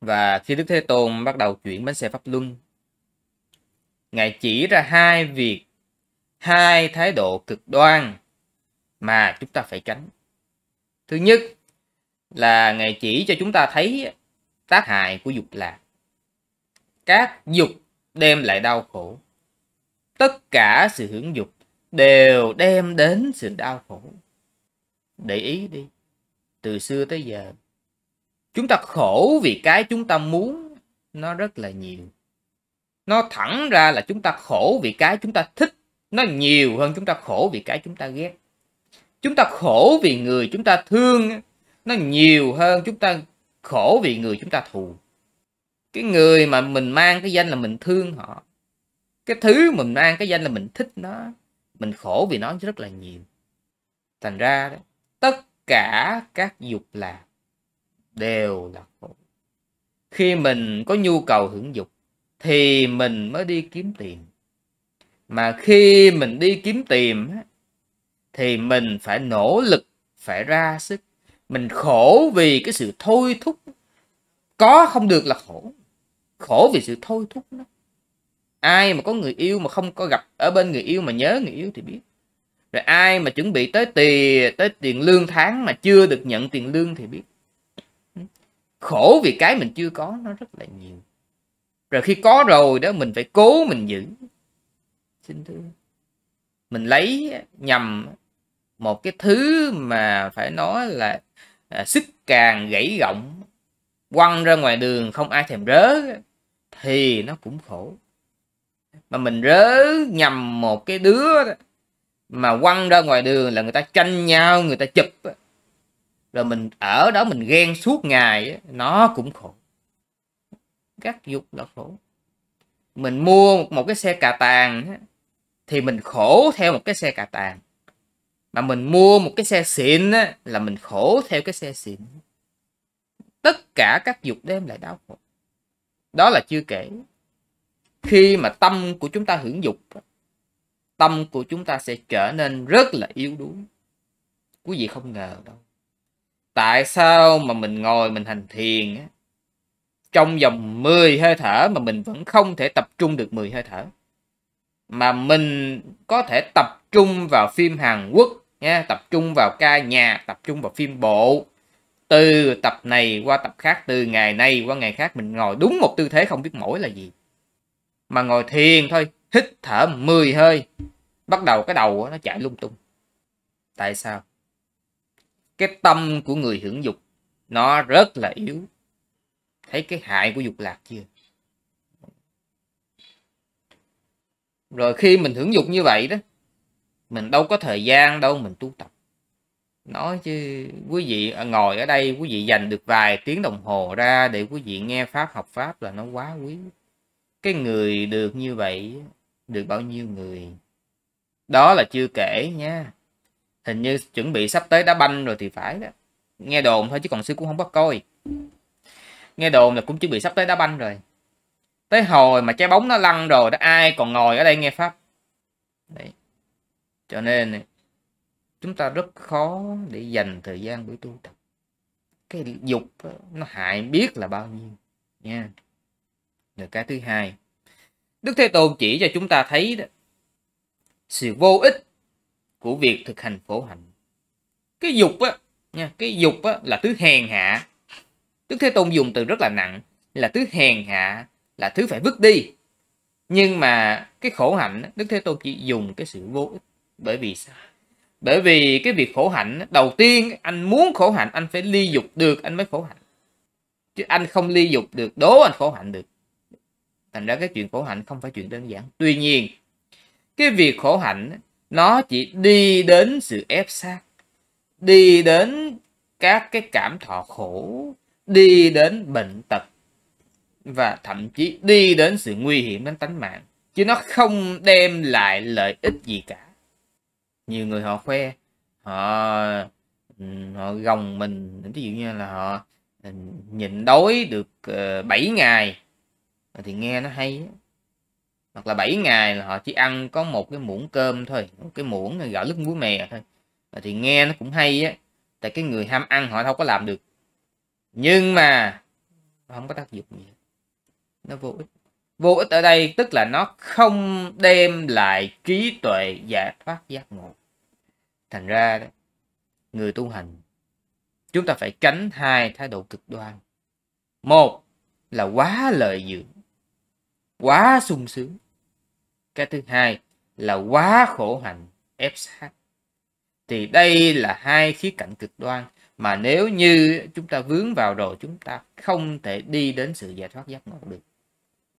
Và khi Đức Thế Tôn bắt đầu chuyển bánh xe Pháp Luân, Ngài chỉ ra hai việc, hai thái độ cực đoan mà chúng ta phải tránh. Thứ nhất là Ngài chỉ cho chúng ta thấy tác hại của dục lạc. Các dục đem lại đau khổ. Tất cả sự hưởng dục đều đem đến sự đau khổ. Để ý đi, từ xưa tới giờ chúng ta khổ vì cái chúng ta muốn nó rất là nhiều nó thẳng ra là chúng ta khổ vì cái chúng ta thích nó nhiều hơn chúng ta khổ vì cái chúng ta ghét chúng ta khổ vì người chúng ta thương nó nhiều hơn chúng ta khổ vì người chúng ta thù cái người mà mình mang cái danh là mình thương họ cái thứ mình mang cái danh là mình thích nó mình khổ vì nó rất là nhiều thành ra đó, tất cả các dục lạc đều là khổ khi mình có nhu cầu hưởng dục thì mình mới đi kiếm tiền mà khi mình đi kiếm tìm thì mình phải nỗ lực phải ra sức mình khổ vì cái sự thôi thúc có không được là khổ khổ vì sự thôi thúc đó ai mà có người yêu mà không có gặp ở bên người yêu mà nhớ người yêu thì biết rồi ai mà chuẩn bị tới tiền tới tiền lương tháng mà chưa được nhận tiền lương thì biết khổ vì cái mình chưa có nó rất là nhiều rồi khi có rồi đó mình phải cố mình giữ xin thưa mình lấy nhầm một cái thứ mà phải nói là à, sức càng gãy gọng quăng ra ngoài đường không ai thèm rớ thì nó cũng khổ mà mình rớ nhầm một cái đứa đó, mà quăng ra ngoài đường là người ta tranh nhau người ta chụp rồi mình ở đó mình ghen suốt ngày nó cũng khổ các dục là khổ mình mua một cái xe cà tàng thì mình khổ theo một cái xe cà tàng mà mình mua một cái xe xịn là mình khổ theo cái xe xịn tất cả các dục đem lại đau khổ đó là chưa kể khi mà tâm của chúng ta hưởng dục tâm của chúng ta sẽ trở nên rất là yếu đuối quý vị không ngờ đâu tại sao mà mình ngồi mình hành thiền trong vòng 10 hơi thở mà mình vẫn không thể tập trung được 10 hơi thở mà mình có thể tập trung vào phim Hàn Quốc nha tập trung vào ca nhạc tập trung vào phim bộ từ tập này qua tập khác từ ngày này qua ngày khác mình ngồi đúng một tư thế không biết mỗi là gì mà ngồi thiền thôi hít thở 10 hơi bắt đầu cái đầu nó chạy lung tung tại sao cái tâm của người hưởng dục nó rất là yếu thấy cái hại của dục lạc chưa rồi khi mình hưởng dục như vậy đó mình đâu có thời gian đâu mình tu tập nói chứ quý vị ngồi ở đây quý vị dành được vài tiếng đồng hồ ra để quý vị nghe pháp học pháp là nó quá quý cái người được như vậy được bao nhiêu người đó là chưa kể nha hình như chuẩn bị sắp tới đá banh rồi thì phải đó nghe đồn thôi chứ còn sư cũng không có coi nghe đồn là cũng chuẩn bị sắp tới đá banh rồi tới hồi mà trái bóng nó lăn rồi đó ai còn ngồi ở đây nghe pháp đấy cho nên chúng ta rất khó để dành thời gian buổi tu tập cái dục đó, nó hại biết là bao nhiêu nha rồi cái thứ hai đức thế tôn chỉ cho chúng ta thấy đó sự vô ích của việc thực hành phổ hạnh cái dục á nha cái dục á là thứ hèn hạ đức thế tôn dùng từ rất là nặng là thứ hèn hạ là thứ phải vứt đi nhưng mà cái khổ hạnh đức thế tôn chỉ dùng cái sự vô ích bởi vì sao bởi vì cái việc khổ hạnh đầu tiên anh muốn khổ hạnh anh phải ly dục được anh mới khổ hạnh chứ anh không ly dục được đố anh khổ hạnh được thành ra cái chuyện khổ hạnh không phải chuyện đơn giản tuy nhiên cái việc khổ hạnh nó chỉ đi đến sự ép sát đi đến các cái cảm thọ khổ đi đến bệnh tật và thậm chí đi đến sự nguy hiểm đến tánh mạng chứ nó không đem lại lợi ích gì cả nhiều người họ khoe họ ừ, họ gồng mình ví dụ như là họ ừ, nhịn đói được 7 ờ, ngày thì nghe nó hay hoặc là 7 ngày là họ chỉ ăn có một cái muỗng cơm thôi một cái muỗng gạo lứt muối mè thôi thì nghe nó cũng hay á tại cái người ham ăn họ đâu có làm được nhưng mà nó không có tác dụng gì nó vô ích vô ích ở đây tức là nó không đem lại trí tuệ giải thoát giác ngộ thành ra đó, người tu hành chúng ta phải tránh hai thái độ cực đoan một là quá lợi dưỡng quá sung sướng cái thứ hai là quá khổ hạnh ép sát thì đây là hai khía cạnh cực đoan mà nếu như chúng ta vướng vào rồi chúng ta không thể đi đến sự giải thoát giác ngộ được